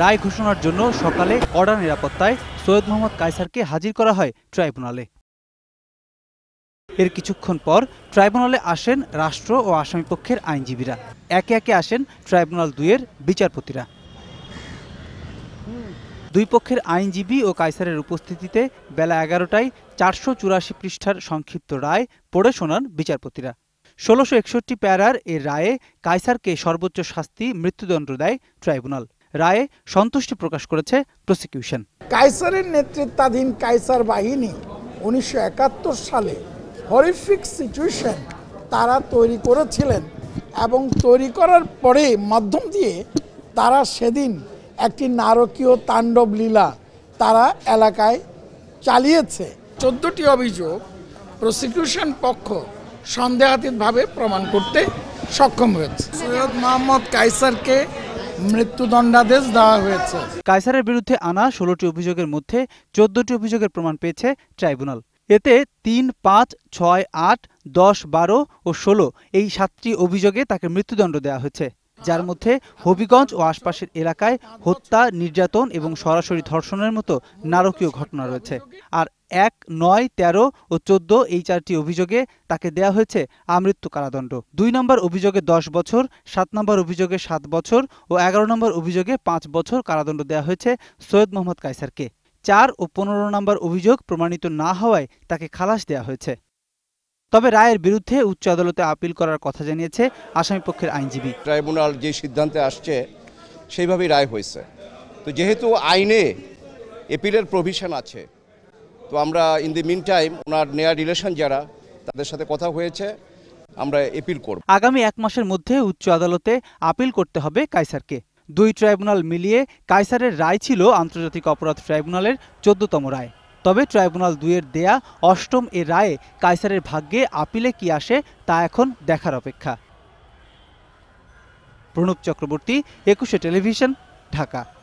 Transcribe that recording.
রায় ঘোষণার জন্য সকালে কড়া নিরাপত্তায় সৈয়দ মোহাম্মদ কায়সারকে হাজির করা হয় ট্রাইব্যুনালে এর কিছুক্ষণ পর ট্রাইব্যুনালে আসেন রাষ্ট্র ও আসামিপক্ষের আইনজীবীরা একে একে আসেন ট্রাইব্যুনাল দুইয়ের বিচারপতিরা দুই পক্ষের আইনজীবী ও কায়সারের উপস্থিতিতে বেলা এগারোটায় চারশো চুরাশি পৃষ্ঠার সংক্ষিপ্ত রায় পড়ে শোনান বিচারপতিরা ষোলোশো একষট্টি প্যারার এর রায়ে কায়সারকে সর্বোচ্চ শাস্তি মৃত্যুদণ্ড দেয় ট্রাইব্যুনাল রায়ে সন্তুষ্টি প্রকাশ করেছে প্রসিকিউশন কাইসারের নেতৃত্বাধীন কাইসার বাহিনী উনিশশো সালে হরিফিক সিচুয়েশন তারা তৈরি করেছিলেন এবং তৈরি করার পরে মাধ্যম দিয়ে তারা সেদিন একটি নারকীয় তাণ্ডব লীলা তারা এলাকায় চালিয়েছে চোদ্দটি অভিযোগ প্রসিকিউশন পক্ষ সন্দেহাতীতভাবে প্রমাণ করতে সক্ষম হয়েছে সৈয়দ মোহাম্মদ কাইসারকে মৃত্যুদণ্ডাদেশ দেওয়া হয়েছে কায়সারের বিরুদ্ধে আনা ষোলোটি অভিযোগের মধ্যে চোদ্দটি অভিযোগের প্রমাণ পেয়েছে ট্রাইব্যুনাল এতে তিন পাঁচ ছয় আট দশ বারো ও ষোলো এই সাতটি অভিযোগে তাকে মৃত্যুদণ্ড দেওয়া হয়েছে যার মধ্যে হবিগঞ্জ ও আশপাশের এলাকায় হত্যা নির্যাতন এবং সরাসরি ধর্ষণের মতো নারকীয় ঘটনা রয়েছে আর এক নয় তেরো ও চোদ্দ এই চারটি অভিযোগে তাকে দেয়া হয়েছে আমৃত্যু কারাদণ্ড দুই নম্বর অভিযোগে দশ বছর সাত নম্বর অভিযোগে সাত বছর ও এগারো নম্বর অভিযোগে পাঁচ বছর কারাদণ্ড দেয়া হয়েছে সৈয়দ মোহাম্মদ কায়সারকে চার ও পনেরো নম্বর অভিযোগ প্রমাণিত না হওয়ায় তাকে খালাস দেয়া হয়েছে তবে রায়ের বিরুদ্ধে উচ্চ আদালতে আপিল করার কথা জানিয়েছে আসামিপক্ষের আইনজীবী ট্রাইব্যুনাল যে সিদ্ধান্তে আসছে সেইভাবেই রায় হয়েছে তো যেহেতু আইনে এপিলের প্রভিশন আছে তো আমরা ইন দি মিন টাইম ওনার নেয়া রিলেশন যারা তাদের সাথে কথা হয়েছে আমরা এপিল করব আগামী এক মাসের মধ্যে উচ্চ আদালতে আপিল করতে হবে কাইসারকে দুই ট্রাইব্যুনাল মিলিয়ে কাইসারের রায় ছিল আন্তর্জাতিক অপরাধ ট্রাইব্যুনালের চোদ্দতম রায় তবে ট্রাইব্যুনাল দুইয়ের দেয়া অষ্টম এ রায়ে কাইসারের ভাগ্যে আপিলে কি আসে তা এখন দেখার অপেক্ষা প্রণব চক্রবর্তী একুশে টেলিভিশন ঢাকা